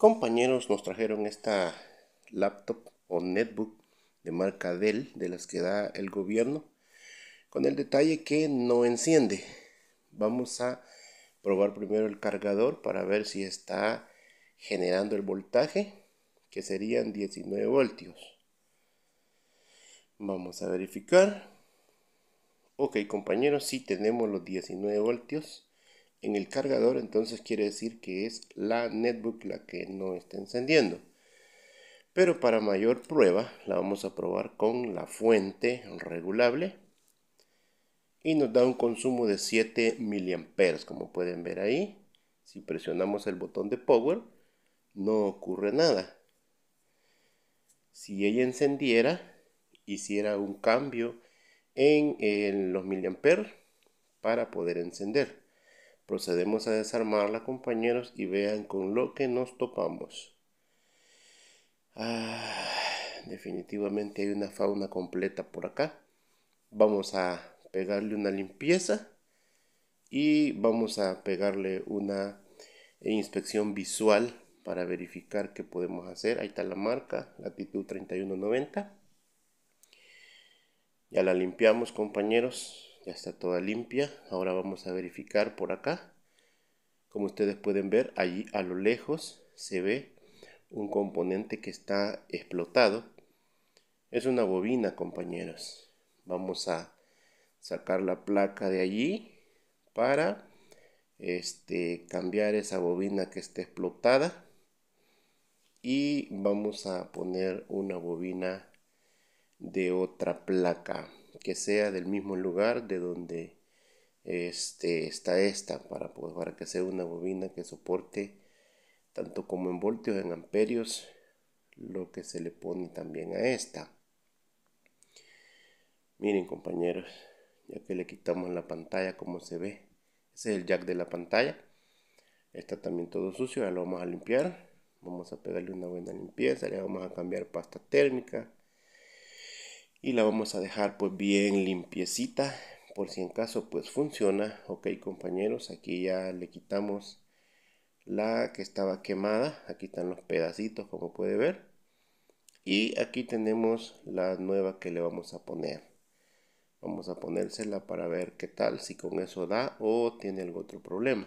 compañeros nos trajeron esta laptop o netbook de marca Dell, de las que da el gobierno, con el detalle que no enciende. Vamos a probar primero el cargador para ver si está generando el voltaje, que serían 19 voltios. Vamos a verificar. Ok compañeros, si sí tenemos los 19 voltios en el cargador, entonces quiere decir que es la netbook la que no está encendiendo. Pero para mayor prueba la vamos a probar con la fuente regulable y nos da un consumo de 7 miliamperes como pueden ver ahí. Si presionamos el botón de power no ocurre nada. Si ella encendiera, hiciera un cambio en, en los miliamperes para poder encender Procedemos a desarmarla, compañeros, y vean con lo que nos topamos. Ah, definitivamente hay una fauna completa por acá. Vamos a pegarle una limpieza y vamos a pegarle una inspección visual para verificar qué podemos hacer. Ahí está la marca, latitud 3190. Ya la limpiamos, compañeros ya está toda limpia ahora vamos a verificar por acá como ustedes pueden ver allí a lo lejos se ve un componente que está explotado es una bobina compañeros vamos a sacar la placa de allí para este, cambiar esa bobina que está explotada y vamos a poner una bobina de otra placa que sea del mismo lugar de donde este, está esta, para, para que sea una bobina que soporte tanto como en voltios, en amperios, lo que se le pone también a esta. Miren compañeros, ya que le quitamos la pantalla como se ve. Ese es el jack de la pantalla. Está también todo sucio, ya lo vamos a limpiar. Vamos a pegarle una buena limpieza, le vamos a cambiar pasta térmica y la vamos a dejar pues bien limpiecita por si en caso pues funciona ok compañeros aquí ya le quitamos la que estaba quemada aquí están los pedacitos como puede ver y aquí tenemos la nueva que le vamos a poner vamos a ponérsela para ver qué tal si con eso da o tiene algún otro problema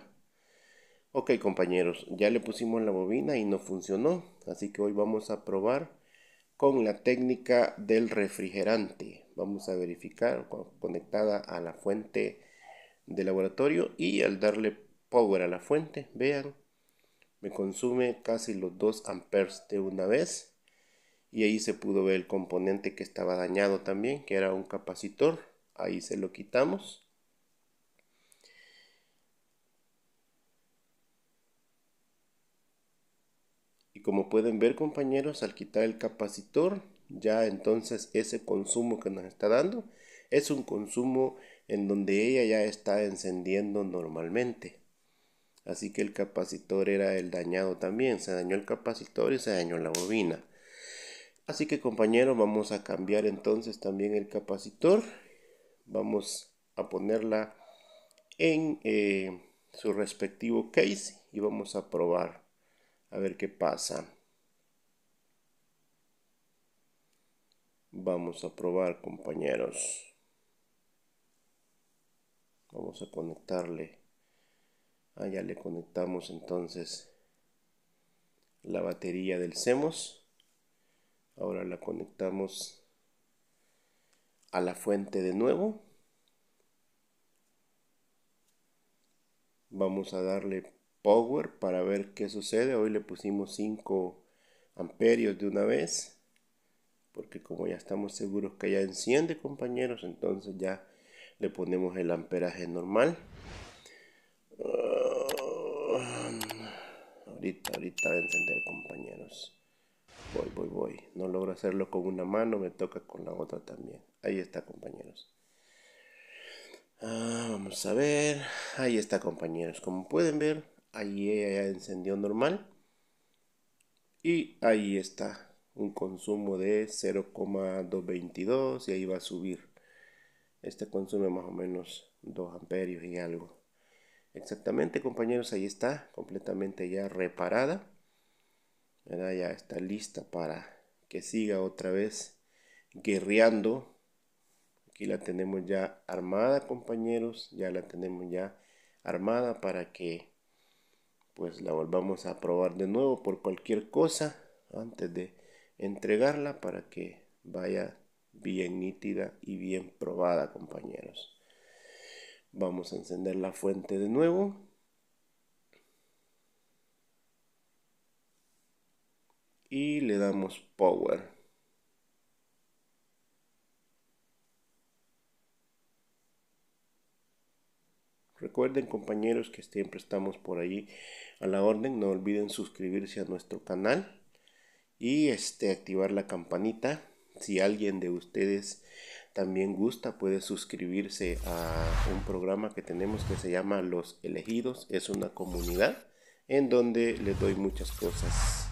ok compañeros ya le pusimos la bobina y no funcionó así que hoy vamos a probar con la técnica del refrigerante. Vamos a verificar conectada a la fuente de laboratorio y al darle power a la fuente, vean, me consume casi los 2 amperes de una vez. Y ahí se pudo ver el componente que estaba dañado también, que era un capacitor. Ahí se lo quitamos como pueden ver compañeros, al quitar el capacitor, ya entonces ese consumo que nos está dando es un consumo en donde ella ya está encendiendo normalmente. Así que el capacitor era el dañado también. Se dañó el capacitor y se dañó la bobina. Así que compañeros, vamos a cambiar entonces también el capacitor. Vamos a ponerla en eh, su respectivo case y vamos a probar. A ver qué pasa. Vamos a probar compañeros. Vamos a conectarle. Ah, ya le conectamos entonces la batería del CEMOS. Ahora la conectamos a la fuente de nuevo. Vamos a darle power para ver qué sucede. Hoy le pusimos 5 amperios de una vez. Porque como ya estamos seguros que ya enciende compañeros, entonces ya le ponemos el amperaje normal. Ah, ahorita, ahorita va a encender compañeros. Voy, voy, voy. No logro hacerlo con una mano, me toca con la otra también. Ahí está compañeros. Ah, vamos a ver. Ahí está, compañeros. Como pueden ver, Ahí ella encendió normal. Y ahí está. Un consumo de 0,222 y ahí va a subir. Este consume más o menos 2 amperios y algo. Exactamente compañeros, ahí está. Completamente ya reparada. Ya está lista para que siga otra vez guerreando. Aquí la tenemos ya armada compañeros. Ya la tenemos ya armada para que pues la volvamos a probar de nuevo por cualquier cosa antes de entregarla para que vaya bien nítida y bien probada compañeros vamos a encender la fuente de nuevo y le damos power Recuerden compañeros que siempre estamos por ahí a la orden. No olviden suscribirse a nuestro canal y este, activar la campanita. Si alguien de ustedes también gusta, puede suscribirse a un programa que tenemos que se llama Los Elegidos. Es una comunidad en donde les doy muchas cosas